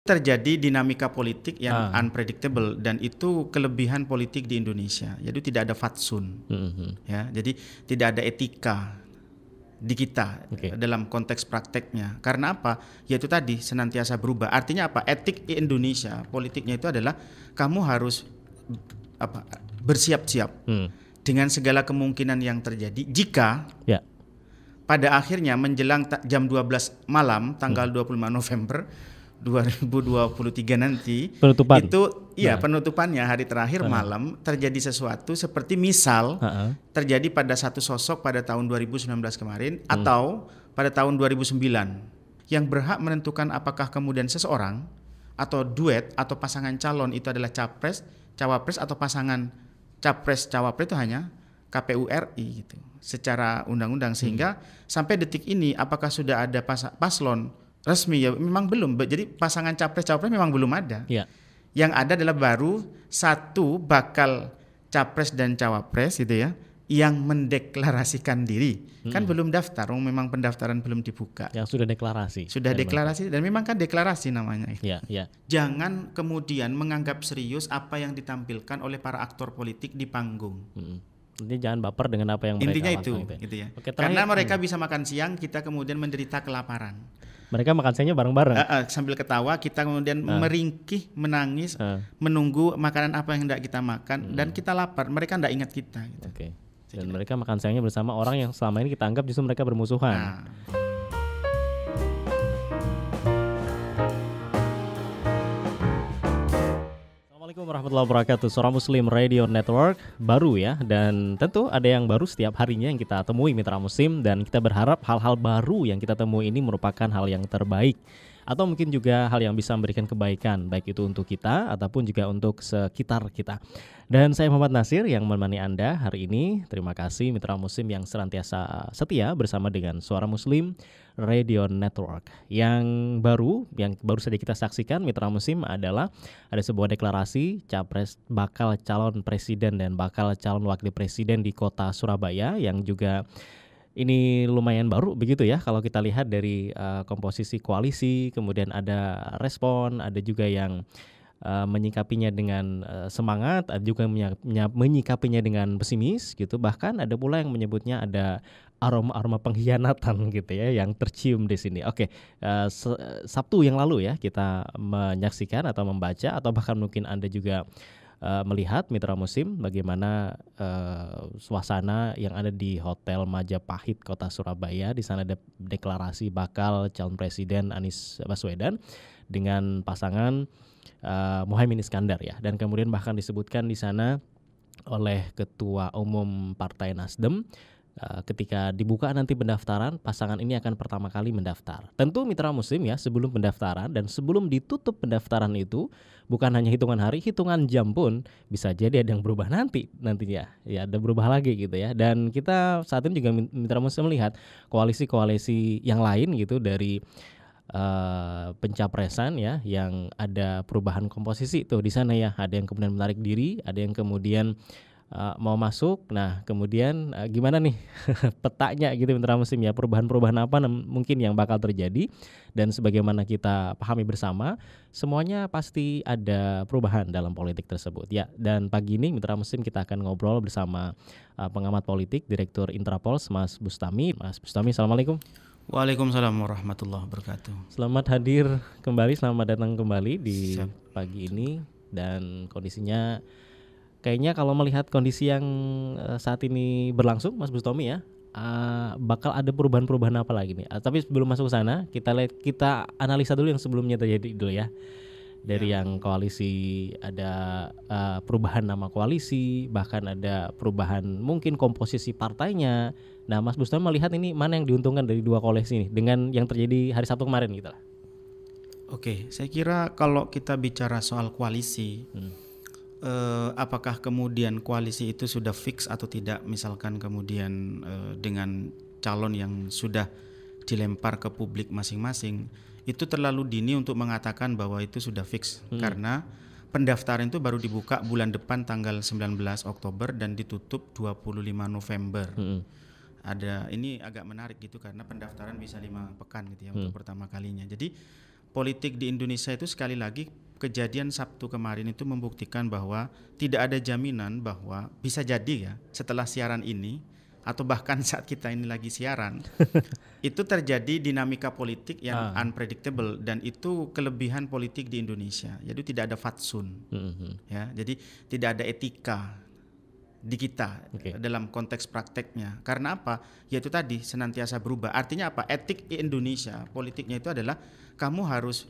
terjadi dinamika politik yang ah. unpredictable dan itu kelebihan politik di Indonesia. Jadi tidak ada fatsun, mm-hmm. ya. Jadi tidak ada etika di kita okay. dalam konteks prakteknya. Karena apa? Yaitu tadi senantiasa berubah. Artinya apa? Etik di Indonesia politiknya itu adalah kamu harus apa? Bersiap-siap mm. dengan segala kemungkinan yang terjadi jika yeah. pada akhirnya menjelang jam 12 malam tanggal hmm. 25 November 2023 nanti penutupan itu iya nah. penutupannya hari terakhir nah. malam terjadi sesuatu seperti misal terjadi pada satu sosok pada tahun 2019 kemarin hmm. atau pada tahun 2009 yang berhak menentukan apakah kemudian seseorang atau duet atau pasangan calon itu adalah capres, cawapres atau pasangan capres cawapres itu hanya KPU RI gitu secara undang-undang hmm. sehingga hmm. sampai detik ini apakah sudah ada pas paslon Resmi ya, memang belum. Jadi pasangan capres cawapres memang belum ada. Ya. Yang ada adalah baru satu bakal capres dan cawapres gitu ya yang mendeklarasikan diri kan hmm. kan belum daftar, memang pendaftaran belum dibuka. Yang sudah deklarasi. Sudah dan deklarasi dan memang kan deklarasi namanya. Ya, ya. Jangan kemudian menganggap serius apa yang ditampilkan oleh para aktor politik di panggung. Hmm. Intinya jangan baper dengan apa yang mereka Intinya itu, gitu ya. gitu ya. Oke, Karena mereka hmm. bisa makan siang, kita kemudian menderita kelaparan. Mereka makan siangnya bareng-bareng. Uh, uh, sambil ketawa kita kemudian uh. meringkih, menangis, uh. menunggu makanan apa yang hendak kita makan hmm. dan kita lapar. Mereka tidak ingat kita. Gitu. Oke. Okay. Dan mereka makan siangnya bersama orang yang selama ini kita anggap justru mereka bermusuhan. Nah. warahmatullahi wabarakatuh. Suara Muslim Radio Network baru ya dan tentu ada yang baru setiap harinya yang kita temui mitra musim dan kita berharap hal-hal baru yang kita temui ini merupakan hal yang terbaik atau mungkin juga hal yang bisa memberikan kebaikan baik itu untuk kita ataupun juga untuk sekitar kita. Dan saya Muhammad Nasir yang menemani Anda hari ini. Terima kasih mitra muslim yang senantiasa setia bersama dengan Suara Muslim Radio Network. Yang baru yang baru saja kita saksikan mitra muslim adalah ada sebuah deklarasi capres bakal calon presiden dan bakal calon wakil presiden di kota Surabaya yang juga ini lumayan baru begitu ya kalau kita lihat dari uh, komposisi koalisi, kemudian ada respon, ada juga yang uh, menyikapinya dengan uh, semangat, ada juga menyikapinya dengan pesimis gitu. Bahkan ada pula yang menyebutnya ada aroma-aroma pengkhianatan gitu ya yang tercium di sini. Oke, okay. uh, Sabtu yang lalu ya kita menyaksikan atau membaca atau bahkan mungkin Anda juga uh, melihat mitra musim bagaimana uh, suasana yang ada di Hotel Majapahit Kota Surabaya. Di sana ada deklarasi bakal calon presiden Anies Baswedan dengan pasangan uh, eh, Muhaimin Iskandar ya. Dan kemudian bahkan disebutkan di sana oleh Ketua Umum Partai Nasdem Eh, ketika dibuka nanti pendaftaran, pasangan ini akan pertama kali mendaftar. Tentu mitra muslim ya, sebelum pendaftaran dan sebelum ditutup pendaftaran itu, bukan hanya hitungan hari, hitungan jam pun bisa jadi ada yang berubah nanti nantinya. Ya, ya ada berubah lagi gitu ya. Dan kita saat ini juga mitra muslim melihat koalisi-koalisi yang lain gitu dari Uh, pencapresan ya yang ada perubahan komposisi tuh di sana ya ada yang kemudian menarik diri ada yang kemudian uh, mau masuk. Nah, kemudian uh, gimana nih petanya gitu mitra muslim ya perubahan-perubahan apa mungkin yang bakal terjadi dan sebagaimana kita pahami bersama, semuanya pasti ada perubahan dalam politik tersebut. Ya, dan pagi ini mitra muslim kita akan ngobrol bersama uh, pengamat politik Direktur Intrapols Mas Bustami. Mas Bustami, Assalamualaikum. Waalaikumsalam warahmatullahi wabarakatuh. Selamat hadir kembali, selamat datang kembali di Siap. pagi ini dan kondisinya kayaknya kalau melihat kondisi yang eh, saat ini berlangsung Mas Bustomi ya eh, bakal ada perubahan-perubahan apa lagi nih ah, tapi sebelum masuk ke sana kita lihat kita analisa dulu yang sebelumnya terjadi dulu ya dari ya. yang koalisi ada uh, perubahan nama koalisi bahkan ada perubahan mungkin komposisi partainya nah Mas Bustomi melihat ini mana yang diuntungkan dari dua koalisi ini dengan yang terjadi hari Sabtu kemarin gitu lah Oke, saya kira kalau kita bicara soal koalisi, hmm eh, apakah kemudian koalisi itu sudah fix atau tidak misalkan kemudian eh, dengan calon yang sudah dilempar ke publik masing-masing itu terlalu dini untuk mengatakan bahwa itu sudah fix hmm. karena pendaftaran itu baru dibuka bulan depan tanggal 19 Oktober dan ditutup 25 November. Hmm. Ada ini agak menarik gitu karena pendaftaran bisa lima pekan gitu ya hmm. untuk pertama kalinya. Jadi politik di Indonesia itu sekali lagi kejadian Sabtu kemarin itu membuktikan bahwa tidak ada jaminan bahwa bisa jadi ya setelah siaran ini atau bahkan saat kita ini lagi siaran itu terjadi dinamika politik yang uh. unpredictable dan itu kelebihan politik di Indonesia jadi tidak ada fatsun mm -hmm. ya jadi tidak ada etika di kita okay. dalam konteks prakteknya karena apa yaitu tadi senantiasa berubah artinya apa etik Indonesia politiknya itu adalah kamu harus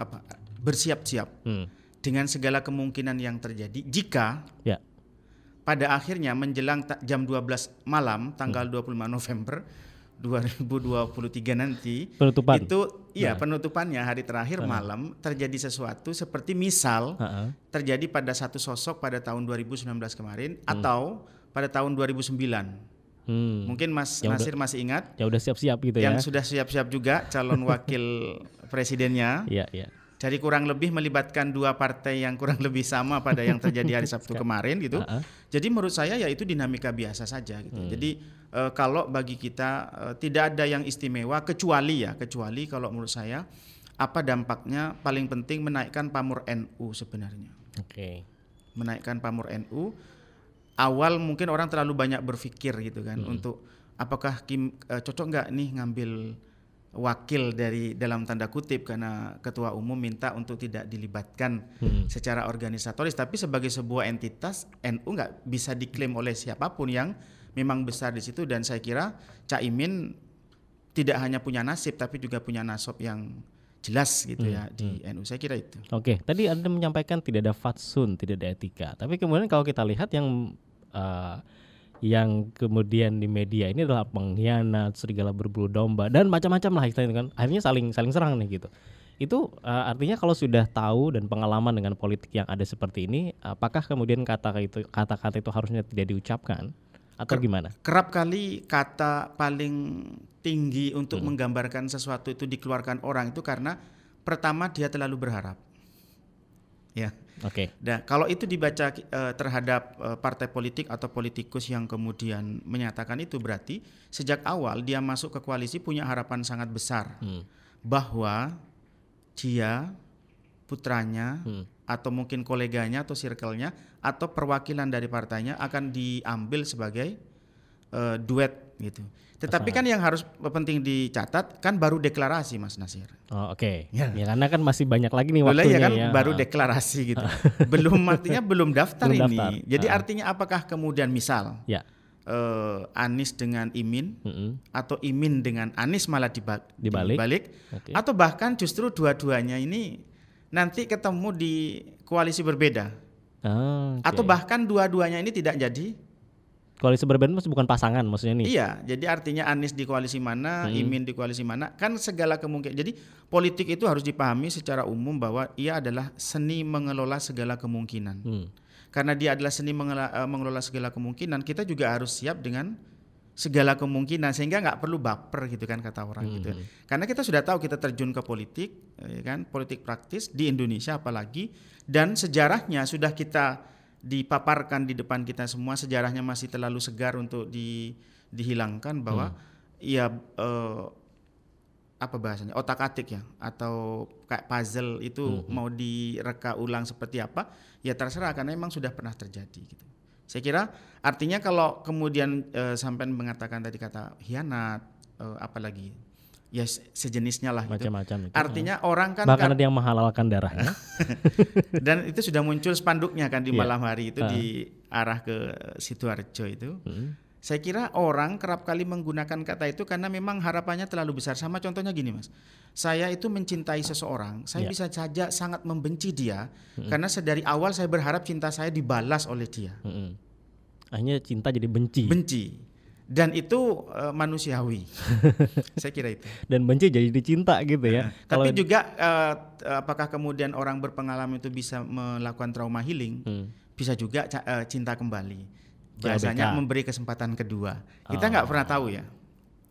apa bersiap-siap hmm. dengan segala kemungkinan yang terjadi jika ya. pada akhirnya menjelang jam 12 malam tanggal hmm. 25 November 2023 nanti penutupan itu iya nah. penutupannya hari terakhir nah. malam terjadi sesuatu seperti misal uh-uh. terjadi pada satu sosok pada tahun 2019 kemarin hmm. atau pada tahun 2009 hmm. mungkin Mas yang Nasir udah, masih ingat yang udah siap-siap gitu yang ya yang sudah siap-siap juga calon wakil presidennya iya iya dari kurang lebih melibatkan dua partai yang kurang lebih sama pada yang terjadi hari Sabtu kemarin gitu. Uh -huh. Jadi menurut saya ya itu dinamika biasa saja gitu. Hmm. Jadi e, kalau bagi kita e, tidak ada yang istimewa kecuali ya kecuali kalau menurut saya apa dampaknya paling penting menaikkan pamor NU sebenarnya. Oke. Okay. Menaikkan pamor NU awal mungkin orang terlalu banyak berpikir gitu kan hmm. untuk apakah Kim e, cocok nggak nih ngambil wakil dari dalam tanda kutip karena ketua umum minta untuk tidak dilibatkan hmm. secara organisatoris tapi sebagai sebuah entitas NU nggak bisa diklaim oleh siapapun yang memang besar di situ dan saya kira Cak Imin tidak hanya punya nasib tapi juga punya nasab yang jelas gitu hmm. ya di hmm. NU saya kira itu. Oke, okay. tadi Anda menyampaikan tidak ada fatsun, tidak ada etika. Tapi kemudian kalau kita lihat yang uh, yang kemudian di media ini adalah pengkhianat, serigala berbulu domba dan macam-macam lah istilahnya kan. Akhirnya saling saling serang nih gitu. Itu uh, artinya kalau sudah tahu dan pengalaman dengan politik yang ada seperti ini, apakah kemudian kata itu kata-kata itu harusnya tidak diucapkan atau Ker gimana? Kerap kali kata paling tinggi untuk hmm. menggambarkan sesuatu itu dikeluarkan orang itu karena pertama dia terlalu berharap. Ya. Oke. Okay. Nah, kalau itu dibaca uh, terhadap uh, partai politik atau politikus yang kemudian menyatakan itu berarti sejak awal dia masuk ke koalisi punya harapan sangat besar hmm. bahwa dia putranya hmm. atau mungkin koleganya atau circle-nya atau perwakilan dari partainya akan diambil sebagai uh, duet gitu. Tetapi Pasangan. kan yang harus penting dicatat kan baru deklarasi Mas Nasir. Oh, oke. Okay. Ya. ya karena kan masih banyak lagi nih ya waktunya Lula ya kan ya. baru ah. deklarasi gitu. Ah. belum artinya belum daftar belum ini. Daftar. Jadi uh. artinya apakah kemudian misal ya. Uh, eh, Anis dengan Imin mm -hmm. atau Imin dengan Anis malah diba dibalik, dibalik okay. atau bahkan justru dua-duanya ini nanti ketemu di koalisi berbeda. Oh, okay. Atau bahkan dua-duanya ini tidak jadi Koalisi berbeda masih bukan pasangan maksudnya nih. Iya, jadi artinya Anies di koalisi mana, hmm. Imin di koalisi mana, kan segala kemungkinan. Jadi politik itu harus dipahami secara umum bahwa ia adalah seni mengelola segala kemungkinan. Hmm. Karena dia adalah seni mengelola, eh, mengelola segala kemungkinan, kita juga harus siap dengan segala kemungkinan sehingga nggak perlu baper gitu kan kata orang hmm. gitu. Ya. Karena kita sudah tahu kita terjun ke politik, ya kan, politik praktis di Indonesia apalagi dan sejarahnya sudah kita dipaparkan di depan kita semua sejarahnya masih terlalu segar untuk di, dihilangkan bahwa hmm. ya uh, apa bahasanya otak atik ya atau kayak puzzle itu hmm. hmm. mau direka ulang seperti apa ya terserah karena memang sudah pernah terjadi gitu saya kira artinya kalau kemudian uh, eh, sampai mengatakan tadi kata hianat uh, apalagi ya sejenisnya lah gitu. macam-macam gitu. itu. artinya uh. orang kan bahkan kan, ada yang menghalalkan darahnya dan itu sudah muncul spanduknya kan di yeah. malam hari itu uh. Ah. di arah ke sidoarjo itu hmm. Saya kira orang kerap kali menggunakan kata itu karena memang harapannya terlalu besar. Sama contohnya gini, Mas. Saya itu mencintai seseorang, saya yeah. bisa saja sangat membenci dia -hmm. karena sedari awal saya berharap cinta saya dibalas oleh dia. Mm -hmm. Akhirnya cinta jadi benci. Benci dan itu uh, manusiawi. saya kira itu. Dan benci jadi dicinta gitu ya. Tapi Kalau tapi juga uh, apakah kemudian orang berpengalaman itu bisa melakukan trauma healing? Hmm. Bisa juga uh, cinta kembali. Ya, Biasanya ya, memberi kesempatan kedua. Kita oh. nggak oh. pernah tahu ya.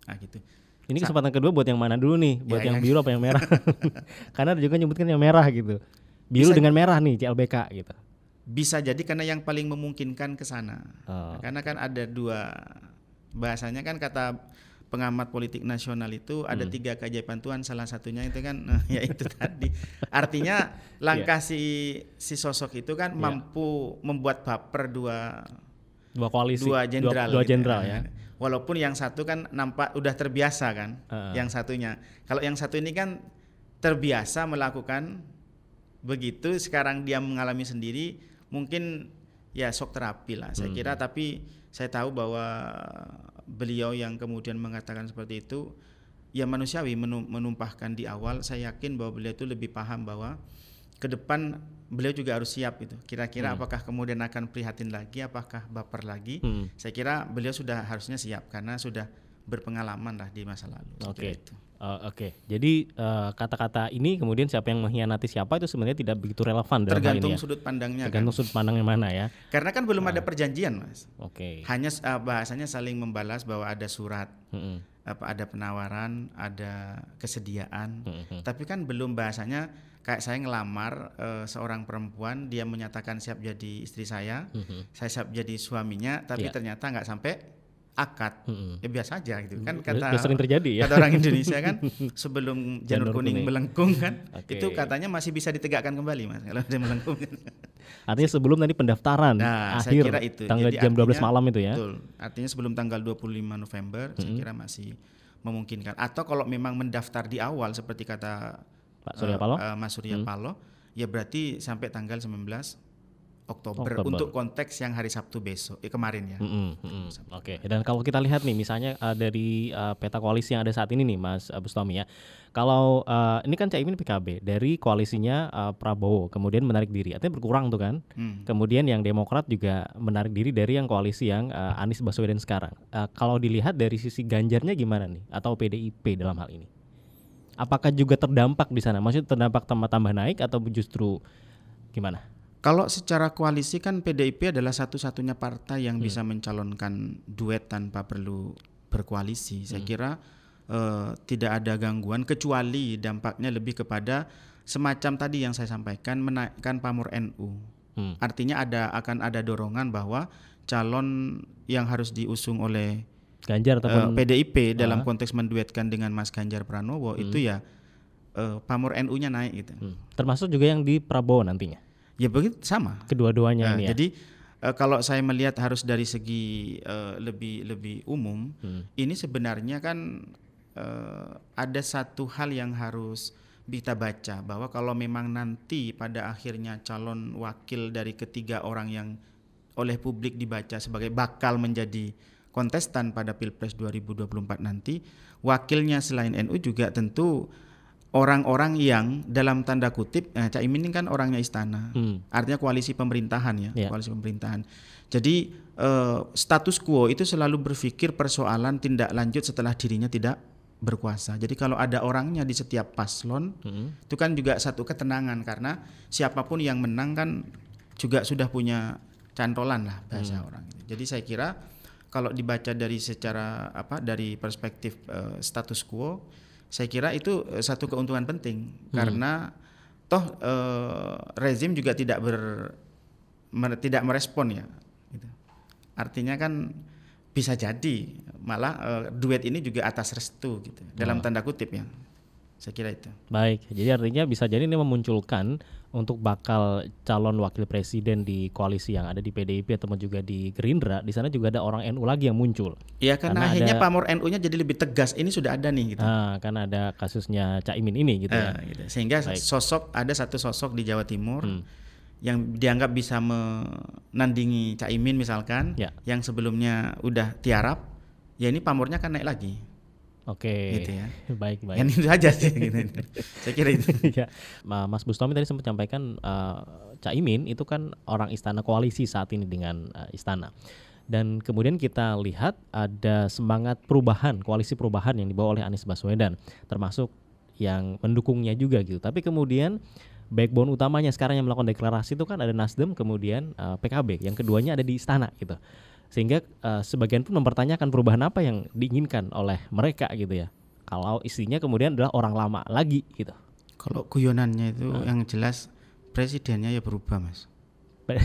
Nah gitu. Ini kesempatan kedua buat yang mana dulu nih? Ya, buat ya, yang yang biru apa yang merah? Karena juga nyebutkan yang merah gitu. Biru bisa, dengan merah nih CLBK gitu. Bisa jadi karena yang paling memungkinkan ke sana. Oh. Karena kan ada dua bahasanya kan kata pengamat politik nasional itu ada hmm. tiga keajaiban Tuhan salah satunya itu kan nah, ya itu tadi artinya iya. langkah yeah. si si sosok itu kan yeah. mampu membuat baper dua dua koalisi dua jenderal dua, gitu ya. jenderal gitu. ya walaupun yang satu kan nampak udah terbiasa kan uh. yang satunya kalau yang satu ini kan terbiasa melakukan begitu sekarang dia mengalami sendiri mungkin ya sok terapi lah saya hmm. kira tapi saya tahu bahwa beliau yang kemudian mengatakan seperti itu ya manusiawi menumpahkan di awal saya yakin bahwa beliau itu lebih paham bahwa ke depan beliau juga harus siap itu. Kira-kira hmm. apakah kemudian akan prihatin lagi, apakah baper lagi? Hmm. Saya kira beliau sudah harusnya siap karena sudah berpengalaman lah di masa lalu. Oke. Okay. Uh, Oke, okay. jadi eh, kata-kata uh, ini kemudian siapa yang mengkhianati siapa itu sebenarnya tidak begitu relevan dalam tergantung hal ini, ya? sudut pandangnya. Kan. Tergantung kan? sudut pandangnya mana ya? Karena kan belum nah. ada perjanjian, mas. Oke. Okay. Hanya uh, bahasanya saling membalas bahwa ada surat, mm-hmm. apa ada penawaran, ada kesediaan, mm-hmm. tapi kan belum bahasanya kayak saya ngelamar uh, seorang perempuan, dia menyatakan siap jadi istri saya, mm-hmm. saya siap jadi suaminya, tapi yeah. ternyata nggak sampai akad hmm. ya biasa aja gitu kan kata sering terjadi ya kata orang Indonesia kan sebelum janur, kuning, kuning melengkung kan okay. itu katanya masih bisa ditegakkan kembali mas kalau dia melengkung artinya sebelum tadi pendaftaran nah, akhir saya kira itu. tanggal Jadi jam artinya, 12 malam itu ya betul artinya sebelum tanggal 25 November hmm. saya kira masih memungkinkan atau kalau memang mendaftar di awal seperti kata Pak Surya eh, Paloh uh, Mas Surya hmm. Paloh ya berarti sampai tanggal 19 Oktober, Oktober untuk konteks yang hari Sabtu besok eh, kemarin ya. Mm -hmm. Mm -hmm. Oke. Okay. Dan kalau kita lihat nih misalnya uh, dari uh, peta koalisi yang ada saat ini nih Mas eh, Bustami ya. Kalau uh, ini kan Caimin PKB dari koalisinya uh, Prabowo kemudian menarik diri artinya berkurang tuh kan. Mm. Kemudian yang Demokrat juga menarik diri dari yang koalisi yang uh, Anies Baswedan sekarang. Uh, kalau dilihat dari sisi Ganjarnya gimana nih atau PDIP dalam hal ini? Apakah juga terdampak di sana? Maksudnya terdampak tambah tambah naik atau justru gimana? Kalau secara koalisi kan PDIP adalah satu-satunya partai yang hmm. bisa mencalonkan duet tanpa perlu berkoalisi. Hmm. Saya kira uh, tidak ada gangguan kecuali dampaknya lebih kepada semacam tadi yang saya sampaikan menaikkan pamor NU. Hmm. Artinya ada akan ada dorongan bahwa calon yang harus diusung oleh Ganjar ataupun uh, eh, PDIP uh. dalam ah. konteks menduetkan dengan Mas Ganjar Pranowo hmm. itu ya uh, pamor NU-nya naik gitu. Hmm. Termasuk juga yang di Prabowo nantinya. Ya begitu sama. Kedua-duanya nah, ini ya? Jadi uh, kalau saya melihat harus dari segi uh, lebih lebih umum, hmm. ini sebenarnya kan uh, ada satu hal yang harus kita baca bahwa kalau memang nanti pada akhirnya calon wakil dari ketiga orang yang oleh publik dibaca sebagai bakal menjadi kontestan pada Pilpres 2024 nanti, wakilnya selain NU juga tentu orang-orang yang dalam tanda kutip nah Cak Imin ini kan orangnya istana. Hmm. Artinya koalisi pemerintahan ya, yeah. koalisi pemerintahan. Jadi uh, status quo itu selalu berpikir persoalan tindak lanjut setelah dirinya tidak berkuasa. Jadi kalau ada orangnya di setiap paslon, hmm. itu kan juga satu ketenangan karena siapapun yang menang kan juga sudah punya cantolan lah bahasa hmm. orang. Jadi saya kira kalau dibaca dari secara apa dari perspektif uh, status quo saya kira itu eh, satu keuntungan penting hmm. karena toh uh, rezim juga tidak ber mer, tidak merespon ya. Gitu. Artinya kan bisa jadi malah uh, duet ini juga atas restu gitu dalam tanda kutip ya. Saya kira itu. Baik, jadi artinya bisa jadi ini memunculkan untuk bakal calon wakil presiden di koalisi yang ada di PDIP atau juga di Gerindra, di sana juga ada orang NU lagi yang muncul. Iya, karena, karena akhirnya ada, pamor NU-nya jadi lebih tegas. Ini sudah ada nih gitu. Ah, karena ada kasusnya Caimin ini gitu ya. ah, ya. Gitu. Sehingga Baik. sosok ada satu sosok di Jawa Timur hmm yang dianggap bisa menandingi Caimin misalkan ya. yang sebelumnya udah tiarap ya ini pamornya kan naik lagi Oke. Gitu ya. baik baik. Yang itu aja sih. gitu. Saya kira itu. ya. Mas Bustami tadi sempat menyampaikan uh, eh, Imin itu kan orang istana koalisi saat ini dengan uh, istana. Dan kemudian kita lihat ada semangat perubahan, koalisi perubahan yang dibawa oleh Anies Baswedan, termasuk yang mendukungnya juga gitu. Tapi kemudian backbone utamanya sekarang yang melakukan deklarasi itu kan ada Nasdem, kemudian uh, eh, PKB, yang keduanya ada di istana gitu sehingga uh, sebagian pun mempertanyakan perubahan apa yang diinginkan oleh mereka gitu ya kalau isinya kemudian adalah orang lama lagi gitu kalau guyonannya itu nah. yang jelas presidennya ya berubah mas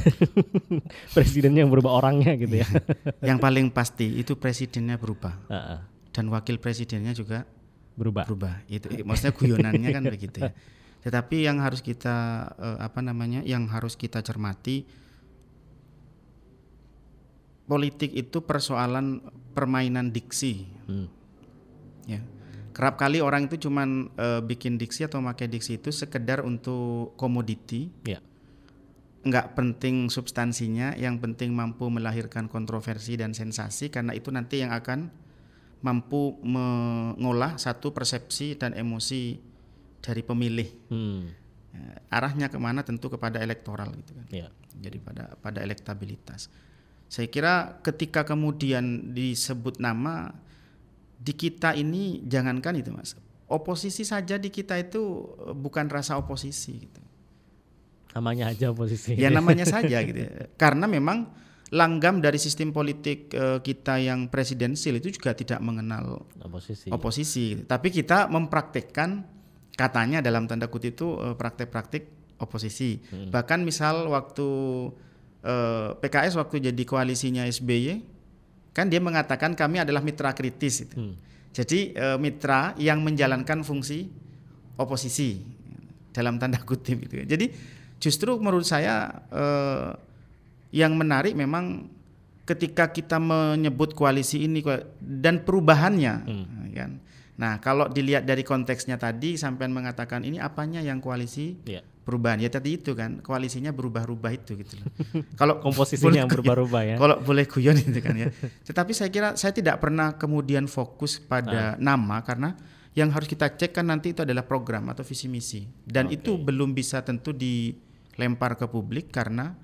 presidennya yang berubah orangnya gitu ya iya. yang paling pasti itu presidennya berubah uh -uh. dan wakil presidennya juga berubah berubah itu maksudnya guyonannya kan begitu ya tetapi yang harus kita uh, apa namanya yang harus kita cermati politik itu persoalan permainan diksi. Hmm. Ya. Kerap kali orang itu cuman e, bikin diksi atau pakai diksi itu sekedar untuk komoditi. Ya. Nggak penting substansinya, yang penting mampu melahirkan kontroversi dan sensasi karena itu nanti yang akan mampu mengolah satu persepsi dan emosi dari pemilih. Hmm. Ya, arahnya kemana tentu kepada elektoral gitu kan. Ya. Jadi pada pada elektabilitas. Saya kira ketika kemudian disebut nama di kita ini jangankan itu Mas. Oposisi saja di kita itu eh, bukan rasa oposisi gitu. Namanya aja oposisi. Ya namanya saja gitu. Ya. Karena memang langgam dari sistem politik eh, kita yang presidensil itu juga tidak mengenal oposisi. Oposisi. Gitu. Tapi kita mempraktekkan katanya dalam tanda kutip itu eh, praktek-praktek oposisi. Hmm. Bahkan misal waktu Eh, PKS waktu jadi koalisinya SBY kan dia mengatakan kami adalah mitra kritis itu. Hmm. Jadi e, mitra yang menjalankan fungsi oposisi dalam tanda kutip itu. Ya. Jadi justru menurut saya e, yang menarik memang ketika kita menyebut koalisi ini dan perubahannya hmm. kan Nah, kalau dilihat dari konteksnya tadi sampean mengatakan ini apanya yang koalisi yeah. perubahan? Ya tadi itu kan koalisinya berubah-ubah itu gitu loh. kalau komposisinya yang berubah-ubah ya. Kalau boleh guyon itu kan ya. Tetapi saya kira saya tidak pernah kemudian fokus pada ah. nama karena yang harus kita cek kan nanti itu adalah program atau visi misi dan okay. itu belum bisa tentu dilempar ke publik karena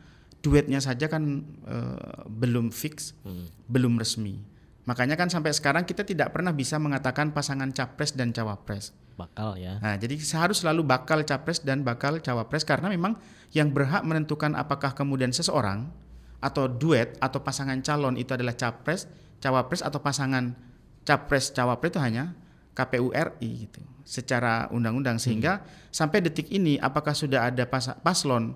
duetnya saja kan uh, belum fix, hmm. belum resmi. Makanya kan sampai sekarang kita tidak pernah bisa mengatakan pasangan capres dan cawapres. Bakal ya. Nah, jadi harus selalu bakal capres dan bakal cawapres karena memang yang berhak menentukan apakah kemudian seseorang atau duet atau pasangan calon itu adalah capres, cawapres atau pasangan capres cawapres itu hanya KPU RI gitu. Secara undang-undang sehingga hmm. sampai detik ini apakah sudah ada pas paslon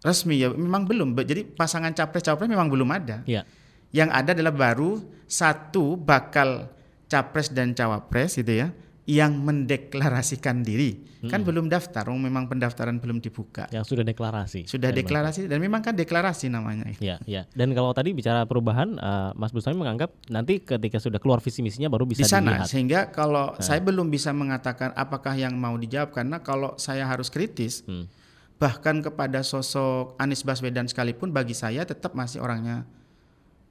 resmi ya memang belum. Jadi pasangan capres cawapres memang belum ada. Ya yang ada adalah baru satu bakal capres dan cawapres gitu ya yang mendeklarasikan diri. Kan hmm. Kan belum daftar, memang pendaftaran belum dibuka. Yang sudah deklarasi. Sudah dan deklarasi dan memang kan deklarasi namanya. Ya, ya. Dan kalau tadi bicara perubahan, uh, Mas Bustami menganggap nanti ketika sudah keluar visi misinya baru bisa Di sana, dilihat. sehingga kalau nah. saya belum bisa mengatakan apakah yang mau dijawab karena kalau saya harus kritis, hmm. bahkan kepada sosok Anies Baswedan sekalipun bagi saya tetap masih orangnya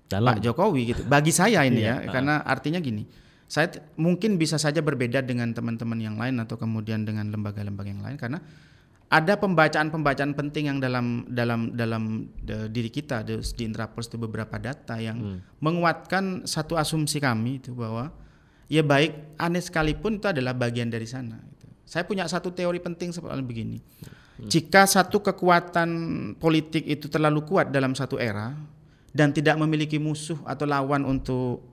dalam. Pak Jokowi gitu. Bagi saya ini iya, ya, karena artinya gini, saya mungkin bisa saja berbeda dengan teman-teman yang lain atau kemudian dengan lembaga-lembaga yang lain karena ada pembacaan-pembacaan penting yang dalam dalam dalam de, diri kita de, di Intrapers itu beberapa data yang hmm. menguatkan satu asumsi kami itu bahwa ya baik Anies sekalipun itu adalah bagian dari sana. Gitu. Saya punya satu teori penting seperti begini. Hmm. Jika satu kekuatan politik itu terlalu kuat dalam satu era, dan tidak memiliki musuh atau lawan untuk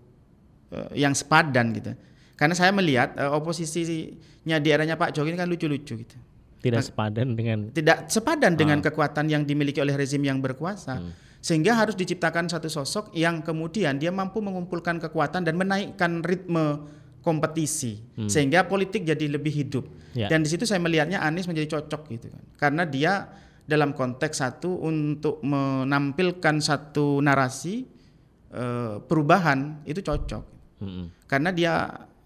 uh, yang sepadan gitu. Karena saya melihat uh, oposisinya di eranya Pak Jokowi ini kan lucu-lucu gitu. Tidak nah, sepadan dengan tidak sepadan ah. dengan kekuatan yang dimiliki oleh rezim yang berkuasa. Hmm. Sehingga harus diciptakan satu sosok yang kemudian dia mampu mengumpulkan kekuatan dan menaikkan ritme kompetisi hmm. sehingga politik jadi lebih hidup. Ya. Dan di situ saya melihatnya Anies menjadi cocok gitu kan. Karena dia dalam konteks satu untuk menampilkan satu narasi e, perubahan itu cocok hmm. karena dia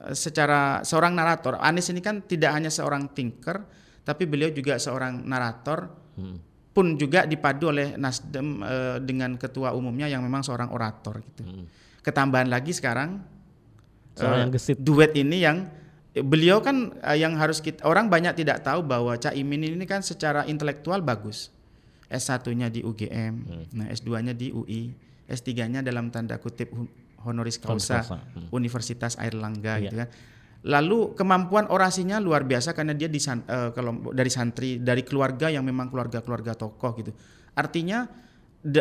eh, secara seorang narator Anies ini kan tidak hanya seorang thinker tapi beliau juga seorang narator hmm. pun juga dipadu oleh Nasdem e, dengan ketua umumnya yang memang seorang orator gitu hmm. ketambahan lagi sekarang e, duet ini yang beliau kan eh, yang harus kita orang banyak tidak tahu bahwa Caimin ini kan secara intelektual bagus. S1-nya di UGM, hmm. nah S2-nya di UI, S3-nya dalam tanda kutip honoris causa, Hmm. Universitas Airlangga yeah. gitu kan. Lalu kemampuan orasinya luar biasa karena dia di san, uh, eh, kelompok dari santri, dari keluarga yang memang keluarga-keluarga tokoh gitu. Artinya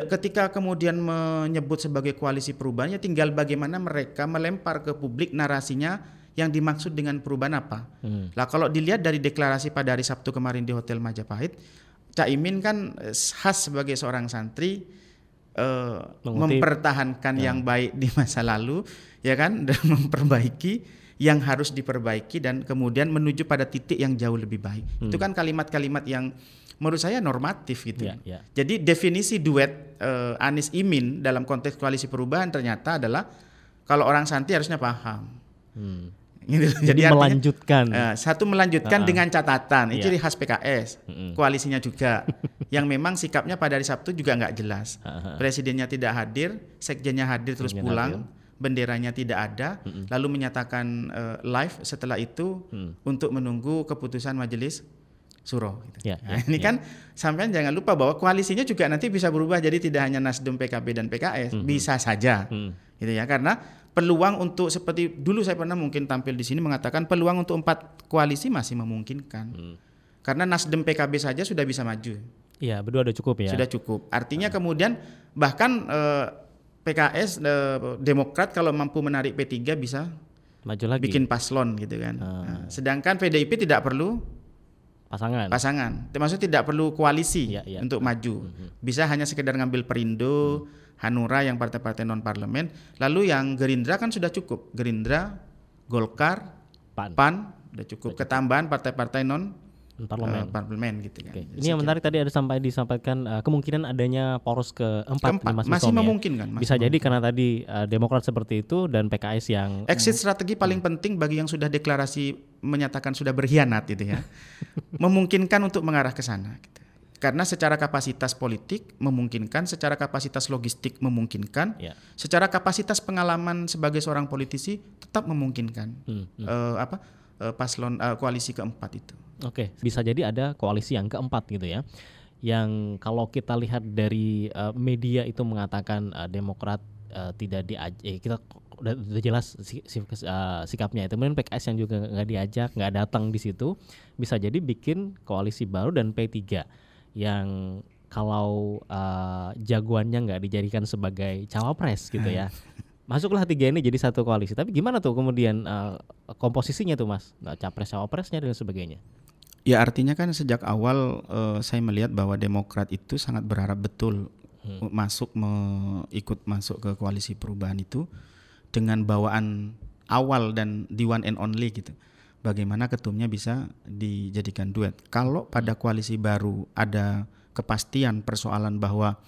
ketika kemudian menyebut sebagai koalisi perubahan ya tinggal bagaimana mereka melempar ke publik narasinya yang dimaksud dengan perubahan apa. Hmm. Lah kalau dilihat dari deklarasi pada hari Sabtu kemarin di Hotel Majapahit, Caimin kan eh, khas sebagai seorang santri uh, mempertahankan ya. yang baik di masa lalu, ya kan, dan memperbaiki yang harus diperbaiki dan kemudian menuju pada titik yang jauh lebih baik. Hmm. Itu kan kalimat-kalimat yang menurut saya normatif gitu. Ya, ya. Jadi definisi duet uh, Anies Imin dalam konteks koalisi perubahan ternyata adalah kalau orang santri harusnya paham. Hmm. Gitu. Jadi jadi melanjutkan. Uh, satu melanjutkan uh -uh. dengan catatan. Itu yeah. khas PKS. Mm -hmm. Koalisinya juga yang memang sikapnya pada hari Sabtu juga nggak jelas. Uh -huh. Presidennya tidak hadir, sekjennya hadir terus Sekjen pulang. Hadir benderanya tidak ada, mm -hmm. lalu menyatakan uh, live setelah itu mm. untuk menunggu keputusan majelis suro. Gitu. Yeah, nah, ya, ini yeah. kan sampean jangan lupa bahwa koalisinya juga nanti bisa berubah jadi tidak hanya Nasdem, PKB dan PKS, mm -hmm. bisa saja, mm. gitu ya karena peluang untuk seperti dulu saya pernah mungkin tampil di sini mengatakan peluang untuk empat koalisi masih memungkinkan. Hmm. Karena Nasdem PKB saja sudah bisa maju. Iya, berdua sudah cukup ya. Sudah cukup. Artinya hmm. kemudian bahkan eh, PKS eh, Demokrat kalau mampu menarik P3 bisa maju lagi. Bikin paslon gitu kan. Hmm. Nah, sedangkan PDIP tidak perlu pasangan. Pasangan. termasuk tidak perlu koalisi ya, ya. untuk maju. Hmm. Bisa hanya sekedar ngambil perindo. Hmm Hanura yang partai-partai non parlemen, lalu yang Gerindra kan sudah cukup. Gerindra, Golkar, PAN, PAN sudah cukup. Ketambahan partai-partai non parlemen, uh, eh, parlemen gitu kan. Okay. Ini Sekian. yang menarik tadi ada sampai disampaikan uh, kemungkinan adanya poros keempat, keempat. Mas masih ya. memungkinkan. Ya. Bisa memungkinkan. jadi karena tadi uh, Demokrat seperti itu dan PKS yang exit hmm. strategi paling hmm. penting bagi yang sudah deklarasi menyatakan sudah berkhianat gitu ya, memungkinkan untuk mengarah ke sana. Gitu. Karena secara kapasitas politik memungkinkan, secara kapasitas logistik memungkinkan, ya. secara kapasitas pengalaman sebagai seorang politisi tetap memungkinkan hmm, hmm. Uh, apa uh, paslon uh, koalisi keempat itu. Oke, bisa jadi ada koalisi yang keempat gitu ya. Yang kalau kita lihat dari uh, media itu mengatakan uh, Demokrat uh, tidak di eh, kita udah, jelas sikapnya itu, uh, sikapnya. Kemudian PKS yang juga nggak diajak, nggak datang di situ, bisa jadi bikin koalisi baru dan P3 yang kalau uh, jagoannya nggak dijadikan sebagai cawapres gitu ya. Masuklah tiga ini jadi satu koalisi. Tapi gimana tuh kemudian uh, komposisinya tuh mas, nah, capres cawapresnya dan sebagainya? Ya artinya kan sejak awal uh, saya melihat bahwa Demokrat itu sangat berharap betul hmm. masuk me, ikut masuk ke koalisi perubahan itu dengan bawaan awal dan the one and only gitu bagaimana ketumnya bisa dijadikan duet. Kalau pada koalisi baru ada kepastian persoalan bahwa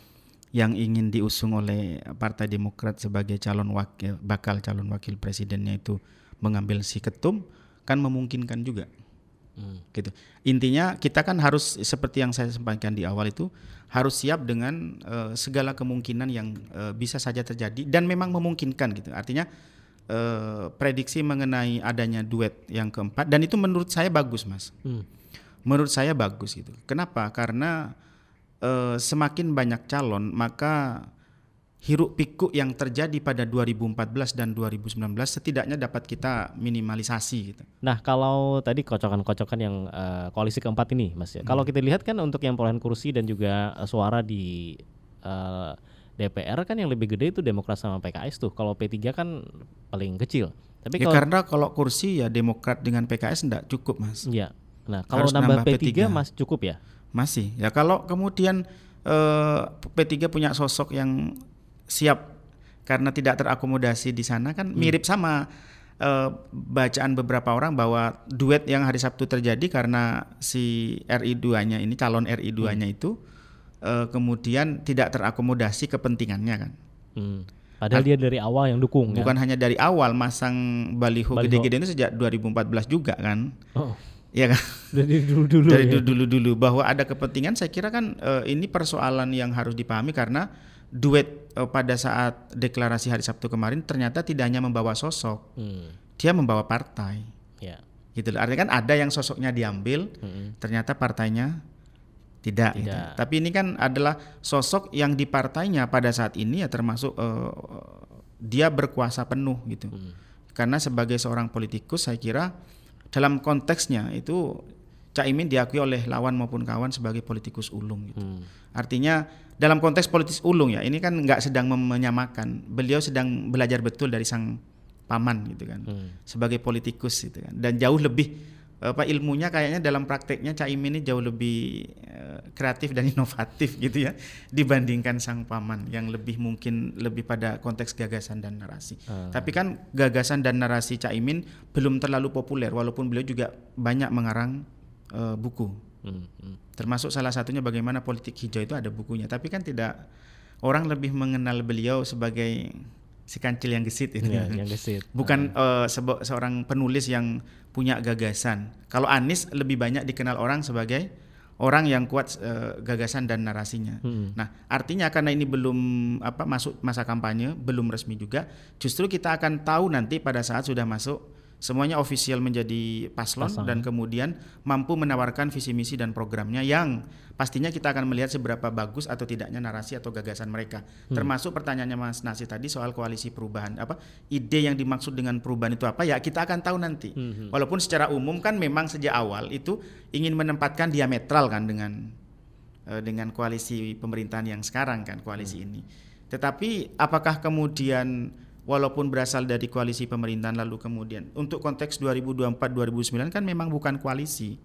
yang ingin diusung oleh Partai Demokrat sebagai calon wakil bakal calon wakil presidennya itu mengambil si ketum kan memungkinkan juga. Hmm. Gitu. Intinya kita kan harus seperti yang saya sampaikan di awal itu harus siap dengan uh, segala kemungkinan yang uh, bisa saja terjadi dan memang memungkinkan gitu. Artinya Eh, prediksi mengenai adanya duet yang keempat dan itu menurut saya bagus mas hmm. menurut saya bagus gitu kenapa karena e, semakin banyak calon maka hiruk pikuk yang terjadi pada 2014 dan 2019 setidaknya dapat kita minimalisasi gitu. Nah, kalau tadi kocokan-kocokan yang uh, koalisi keempat ini Mas ya. Hmm. Kalau kita lihat kan untuk yang perolehan kursi dan juga suara di uh, DPR kan yang lebih gede itu Demokrat sama PKS tuh. Kalau P3 kan paling kecil. Tapi ya kalau, karena kalau kursi ya Demokrat dengan PKS enggak cukup, Mas. Iya. Nah, kalau Harus nambah, nambah P3, P3 Mas cukup ya? Masih. Ya kalau kemudian eh, P3 punya sosok yang siap karena tidak terakomodasi di sana kan hmm. mirip sama eh, bacaan beberapa orang bahwa duet yang hari Sabtu terjadi karena si RI2-nya ini calon RI2-nya hmm. itu uh, kemudian tidak terakomodasi kepentingannya kan. Hmm. Padahal dia dari awal yang dukung. Bukan ya? hanya dari awal masang baliho gede-gede itu sejak 2014 juga kan. Oh. Ya kan? Dari dulu-dulu. dari ya? dulu-dulu ya? bahwa ada kepentingan saya kira kan uh, ini persoalan yang harus dipahami karena duet uh, pada saat deklarasi hari Sabtu kemarin ternyata tidak hanya membawa sosok. Hmm. Dia membawa partai. Ya. Gitu loh. Artinya kan ada yang sosoknya diambil, hmm. ternyata partainya tidak, Tidak. Gitu. Tapi ini kan adalah sosok yang di partainya pada saat ini ya termasuk uh, dia berkuasa penuh gitu. Hmm. Karena sebagai seorang politikus saya kira dalam konteksnya itu Caimin diakui oleh lawan maupun kawan sebagai politikus ulung gitu. Hmm. Artinya dalam konteks politis ulung ya, ini kan nggak sedang menyamakan. Beliau sedang belajar betul dari sang paman gitu kan. Hmm. Sebagai politikus gitu kan dan jauh lebih apa ilmunya kayaknya dalam prakteknya Caimin ini jauh lebih eh, kreatif dan inovatif gitu ya dibandingkan sang paman yang lebih mungkin lebih pada konteks gagasan dan narasi. Uh. Tapi kan gagasan dan narasi Caimin belum terlalu populer walaupun beliau juga banyak mengarang uh, buku. Hmm, hmm, Termasuk salah satunya bagaimana politik hijau itu ada bukunya, tapi kan tidak orang lebih mengenal beliau sebagai si kancil yang gesit ini. Ya, yang gesit. Bukan uh. Uh, seorang penulis yang punya gagasan. Kalau Anies lebih banyak dikenal orang sebagai orang yang kuat uh, gagasan dan narasinya. Hmm. Nah, artinya karena ini belum apa masuk masa kampanye, belum resmi juga, justru kita akan tahu nanti pada saat sudah masuk semuanya ofisial menjadi paslon, paslon dan kemudian mampu menawarkan visi misi dan programnya yang pastinya kita akan melihat seberapa bagus atau tidaknya narasi atau gagasan mereka. Hmm. Termasuk pertanyaannya Mas Nasi tadi soal koalisi perubahan apa ide yang dimaksud dengan perubahan itu apa ya kita akan tahu nanti. Hmm. Walaupun secara umum kan memang sejak awal itu ingin menempatkan diametral kan dengan eh, dengan koalisi pemerintahan yang sekarang kan koalisi hmm. ini. Tetapi apakah kemudian walaupun berasal dari koalisi pemerintahan lalu kemudian untuk konteks 2024-2009 kan memang bukan koalisi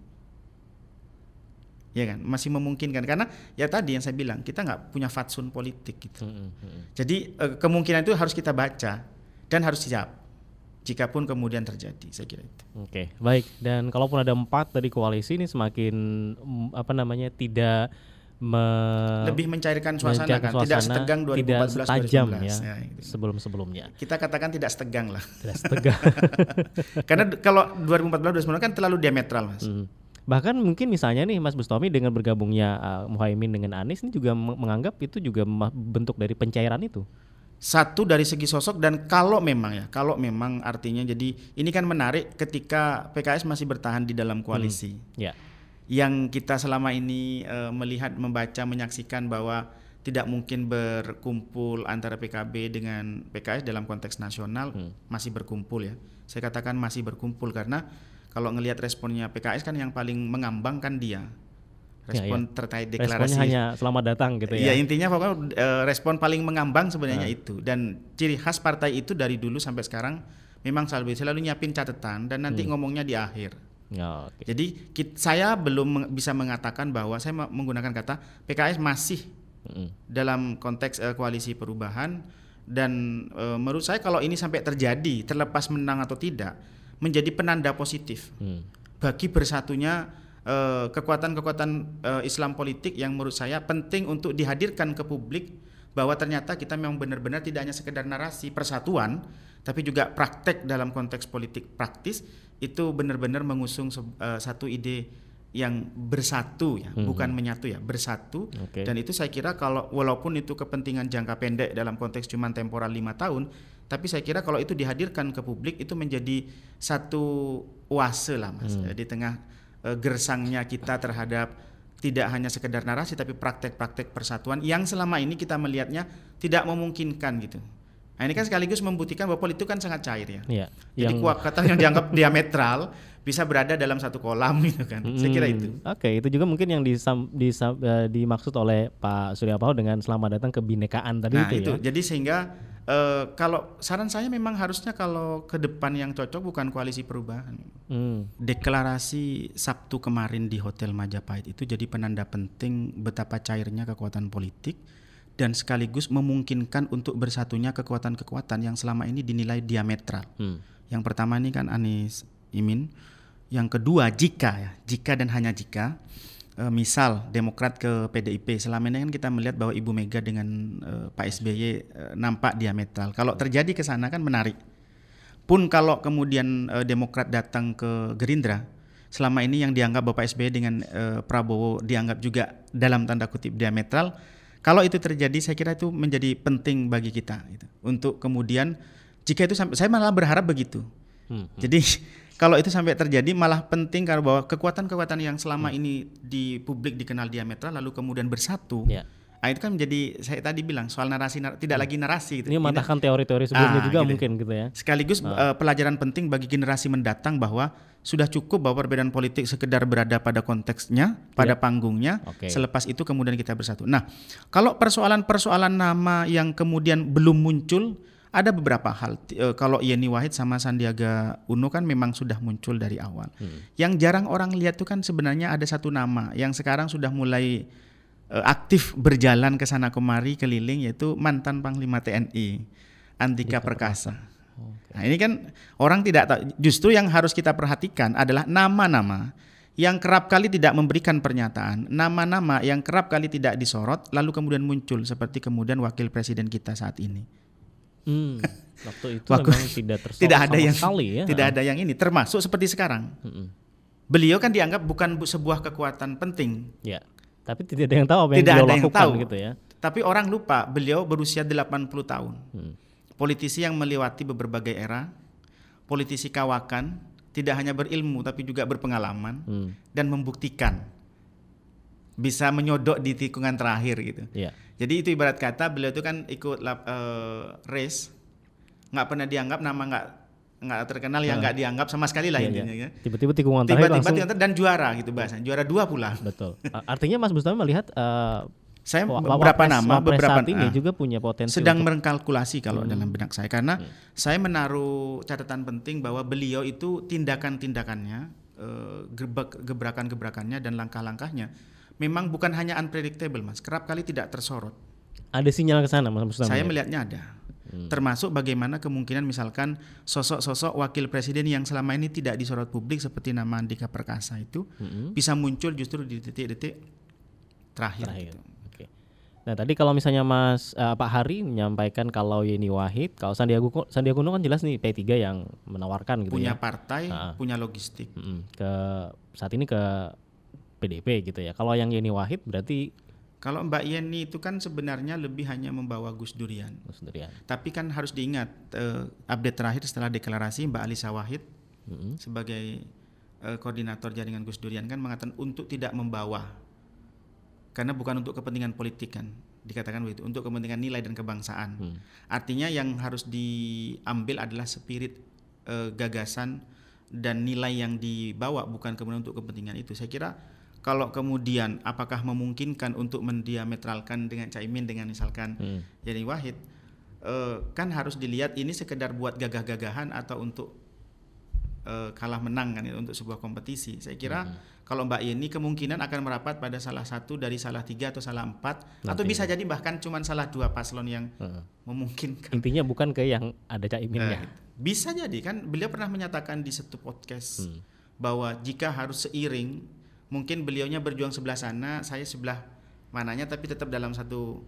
ya kan masih memungkinkan karena ya tadi yang saya bilang kita nggak punya fatsun politik gitu hmm, hmm. hmm. jadi eh, kemungkinan itu harus kita baca dan harus siap jika pun kemudian terjadi saya kira itu oke okay, baik dan kalaupun ada empat dari koalisi ini semakin mm, apa namanya tidak me lebih mencairkan suasana, mencairkan suasana kan, tidak setegang 2014 tidak tajam ya, ya gitu. sebelum-sebelumnya. Kita katakan tidak setegang lah. Tidak setegang. Karena kalau 2014 2019 kan terlalu diametral, Mas. Hmm. Bahkan mungkin misalnya nih Mas Bustomi dengan bergabungnya uh, Muhaimin dengan Anies ini juga menganggap itu juga bentuk dari pencairan itu satu dari segi sosok dan kalau memang ya kalau memang artinya jadi ini kan menarik ketika PKS masih bertahan di dalam koalisi hmm, yeah yang kita selama ini uh, melihat, membaca, menyaksikan bahwa tidak mungkin berkumpul antara PKB dengan PKS dalam konteks nasional hmm. masih berkumpul ya. Saya katakan masih berkumpul karena kalau ngelihat responnya PKS kan yang paling mengambangkan dia. Ya, respon ya, ya. terkait deklarasi Responnya hanya selamat datang gitu ya. Iya intinya pokoknya eh, respon paling mengambang sebenarnya nah. itu dan ciri khas partai itu dari dulu sampai sekarang memang selalu selalu nyiapin catatan dan nanti hmm. ngomongnya di akhir Oh, okay. Jadi kita, saya belum meng, bisa mengatakan bahwa saya menggunakan kata PKS masih mm. dalam konteks uh, koalisi perubahan dan uh, menurut saya kalau ini sampai terjadi terlepas menang atau tidak menjadi penanda positif mm. bagi bersatunya uh, kekuatan-kekuatan uh, Islam politik yang menurut saya penting untuk dihadirkan ke publik bahwa ternyata kita memang benar-benar tidak hanya sekedar narasi persatuan tapi juga praktek dalam konteks politik praktis itu benar-benar mengusung uh, satu ide yang bersatu ya, hmm. bukan menyatu ya, bersatu. Okay. Dan itu saya kira kalau walaupun itu kepentingan jangka pendek dalam konteks cuma temporal lima tahun, tapi saya kira kalau itu dihadirkan ke publik itu menjadi satu wasilah lah mas hmm. di tengah uh, gersangnya kita terhadap tidak hanya sekedar narasi tapi praktek-praktek persatuan yang selama ini kita melihatnya tidak memungkinkan gitu. Nah ini kan sekaligus membuktikan bahwa politik kan sangat cair ya. ya Jadi yang... kuat yang dianggap diametral bisa berada dalam satu kolam gitu kan. Hmm, Saya kira itu. Oke, okay, itu juga mungkin yang disam, disam, uh, dimaksud oleh Pak Surya Paloh dengan selamat datang ke kebinekaan tadi nah, itu, itu ya. Jadi sehingga Uh, kalau saran saya memang harusnya kalau ke depan yang cocok bukan koalisi perubahan. Hmm. Deklarasi Sabtu kemarin di Hotel Majapahit itu jadi penanda penting betapa cairnya kekuatan politik dan sekaligus memungkinkan untuk bersatunya kekuatan-kekuatan yang selama ini dinilai diametral. Hmm. Yang pertama ini kan Anies Imin, yang kedua jika ya, jika dan hanya jika eh, misal Demokrat ke PDIP selama ini kan kita melihat bahwa Ibu Mega dengan eh, Pak SBY eh, nampak diametral. Kalau hmm. terjadi ke sana kan menarik. Pun kalau kemudian Demokrat datang ke Gerindra, selama ini yang dianggap Bapak SBY dengan uh, Prabowo dianggap juga dalam tanda kutip diametral kalau itu terjadi, saya kira itu menjadi penting bagi kita gitu. untuk kemudian jika itu sampai saya malah berharap begitu. Hmm. hmm. Jadi kalau itu sampai terjadi malah penting kalau bahwa kekuatan-kekuatan yang selama hmm. ini di publik dikenal diametral lalu kemudian bersatu. Yeah Nah, itu kan menjadi saya tadi bilang soal narasi nar tidak hmm. lagi narasi gitu. Ini matahkan teori-teori sebelumnya ah, juga gitu. mungkin gitu ya. Sekaligus ah. uh, pelajaran penting bagi generasi mendatang bahwa sudah cukup bahwa perbedaan politik sekedar berada pada konteksnya, pada iya. panggungnya. Okay. Selepas itu kemudian kita bersatu. Nah, kalau persoalan-persoalan nama yang kemudian belum muncul ada beberapa hal. E, kalau Yeni Wahid sama Sandiaga Uno kan memang sudah muncul dari awal. Hmm. Yang jarang orang lihat tuh kan sebenarnya ada satu nama yang sekarang sudah mulai Eh, aktif berjalan ke sana kemari keliling yaitu mantan Panglima TNI Andika Perkasa. Nah, ini kan orang tidak tahu justru yang harus kita perhatikan adalah nama-nama yang kerap kali tidak memberikan pernyataan, nama-nama yang kerap kali tidak disorot lalu kemudian muncul seperti kemudian wakil presiden kita saat ini. Hmm, waktu itu waktu memang tidak tersorot tidak ada yang ya. Tidak ada yang ini termasuk seperti sekarang. Hmm. Beliau kan dianggap bukan sebuah kekuatan penting. Yeah tapi tidak ada yang tahu apa yang tidak beliau lakukan yang tahu. gitu ya. Tapi orang lupa beliau berusia 80 tahun. Hmm. Politisi yang melewati berbagai era, politisi kawakan, tidak hanya berilmu tapi juga berpengalaman hmm. dan membuktikan bisa menyodok di tikungan terakhir gitu. Yeah. Jadi itu ibarat kata beliau itu kan ikut uh, race, nggak pernah dianggap nama nggak nggak terkenal ya nggak dianggap sama sekali lah iya, intinya iya. ya. Tiba-tiba tikungan tiba Tiba-tiba langsung... dan juara gitu bahasa Juara dua pula. Betul. Artinya Mas Bustami melihat uh, saya beberapa nama beberapa ini ah, juga punya potensi sedang untuk... mengkalkulasi kalau hmm. dalam benak saya karena hmm. saya menaruh catatan penting bahwa beliau itu tindakan-tindakannya eh, gebrakan-gebrakannya dan langkah-langkahnya memang bukan hanya unpredictable mas kerap kali tidak tersorot ada sinyal ke sana mas Bustami saya ya? melihatnya ada Hmm. Termasuk bagaimana kemungkinan misalkan sosok-sosok wakil presiden yang selama ini tidak disorot publik seperti nama Andika Perkasa itu hmm. bisa muncul justru di detik-detik terakhir. terakhir. Gitu. Oke. Nah tadi kalau misalnya Mas uh, Pak Hari menyampaikan kalau Yeni Wahid, kalau Sandiaga Sandiaga Uno kan jelas nih P3 yang menawarkan gitu punya ya. partai, nah. punya logistik. Hmm. Ke saat ini ke PDP gitu ya. Kalau yang Yeni Wahid berarti kalau Mbak Yeni itu kan sebenarnya lebih hanya membawa Gus Durian. Gus Durian. Tapi kan harus diingat uh, update terakhir setelah deklarasi Mbak Alisa Wahid mm -hmm. sebagai uh, koordinator jaringan Gus Durian kan mengatakan untuk tidak membawa karena bukan untuk kepentingan politik kan dikatakan begitu untuk kepentingan nilai dan kebangsaan. Mm. Artinya yang harus diambil adalah spirit uh, gagasan dan nilai yang dibawa bukan kemudian untuk kepentingan itu. Saya kira kalau kemudian apakah memungkinkan untuk mendiametralkan dengan caimin dengan misalkan hmm. Yani Wahid uh, kan harus dilihat ini sekedar buat gagah-gagahan atau untuk uh, kalah menang kan untuk sebuah kompetisi saya kira hmm. kalau Mbak Yeni kemungkinan akan merapat pada salah satu dari salah tiga atau salah empat Nanti. atau bisa jadi bahkan cuma salah dua paslon yang hmm. memungkinkan intinya bukan ke yang ada caiminnya nah, bisa jadi kan beliau pernah menyatakan di satu podcast hmm. bahwa jika harus seiring mungkin beliaunya berjuang sebelah sana saya sebelah mananya tapi tetap dalam satu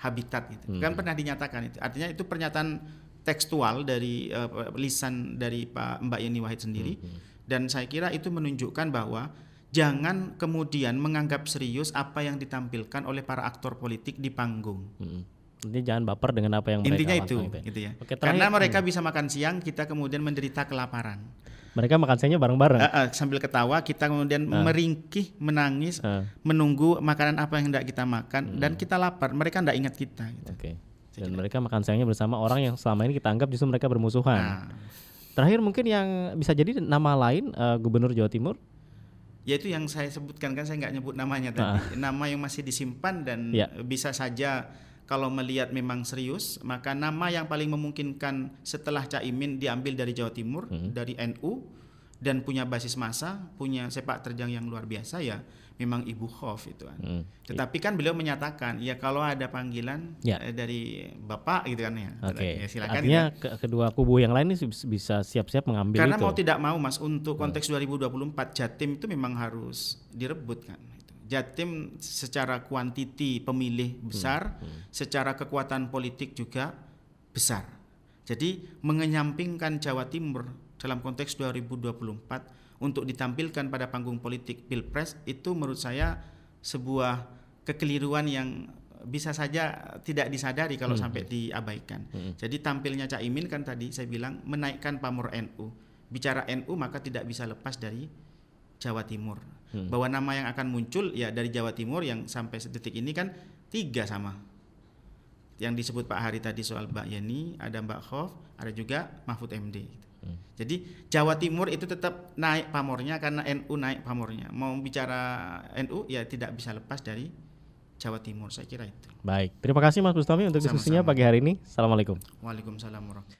habitat gitu hmm. kan pernah dinyatakan itu artinya itu pernyataan tekstual dari uh, lisan dari Pak Mbak Yeni Wahid sendiri hmm, hmm. dan saya kira itu menunjukkan bahwa jangan kemudian menganggap serius apa yang ditampilkan oleh para aktor politik di panggung. Hmm. hmm. Intinya jangan baper dengan apa yang mereka Intinya itu, gitu ya. Gitu ya. Oke, Karena mereka hmm. bisa makan siang, kita kemudian menderita kelaparan. Mereka makan siangnya bareng-bareng. Uh, uh, sambil ketawa kita kemudian uh. meringkih, menangis, uh. menunggu makanan apa yang tidak kita makan hmm. dan kita lapar. Mereka tidak ingat kita. Gitu. Oke. Okay. Dan mereka makan siangnya bersama orang yang selama ini kita anggap justru mereka bermusuhan. Uh. Terakhir mungkin yang bisa jadi nama lain uh, Gubernur Jawa Timur Yaitu yang saya sebutkan kan saya nggak nyebut namanya tadi. Uh. Nama yang masih disimpan dan yeah. bisa saja kalau melihat memang serius, maka nama yang paling memungkinkan setelah Caimin diambil dari Jawa Timur, hmm. dari NU dan punya basis massa, punya sepak terjang yang luar biasa ya, memang Ibu Khof itu kan. Hmm. Tetapi kan beliau menyatakan ya kalau ada panggilan ya. Eh, dari Bapak gitu kan ya. Okay. ya silakan. Artinya gitu. ke kedua kubu yang lain ini bisa siap-siap mengambil Karena itu. mau tidak mau Mas untuk hmm. konteks hmm. 2024 Jatim itu memang harus direbut kan Jatim secara kuantiti pemilih hmm. besar, hmm, hmm. secara kekuatan politik juga besar. Jadi mengenyampingkan Jawa Timur dalam konteks 2024 untuk ditampilkan pada panggung politik Pilpres itu menurut saya sebuah kekeliruan yang bisa saja tidak disadari kalau hmm. sampai diabaikan. Hmm. Jadi tampilnya Cak Imin kan tadi saya bilang menaikkan pamor NU. Bicara NU maka tidak bisa lepas dari Jawa Timur hmm. bahwa nama yang akan muncul ya dari Jawa Timur yang sampai detik ini kan tiga sama yang disebut Pak Hari tadi soal Mbak Yeni, ada Mbak Khof, ada juga Mahfud MD. Gitu. Hmm. Jadi Jawa Timur itu tetap naik pamornya karena NU naik pamornya. Mau bicara NU ya tidak bisa lepas dari Jawa Timur saya kira itu. Baik, terima kasih Mas Bustami untuk diskusinya pagi hari ini. Assalamualaikum. Waalaikumsalam warahmatullahi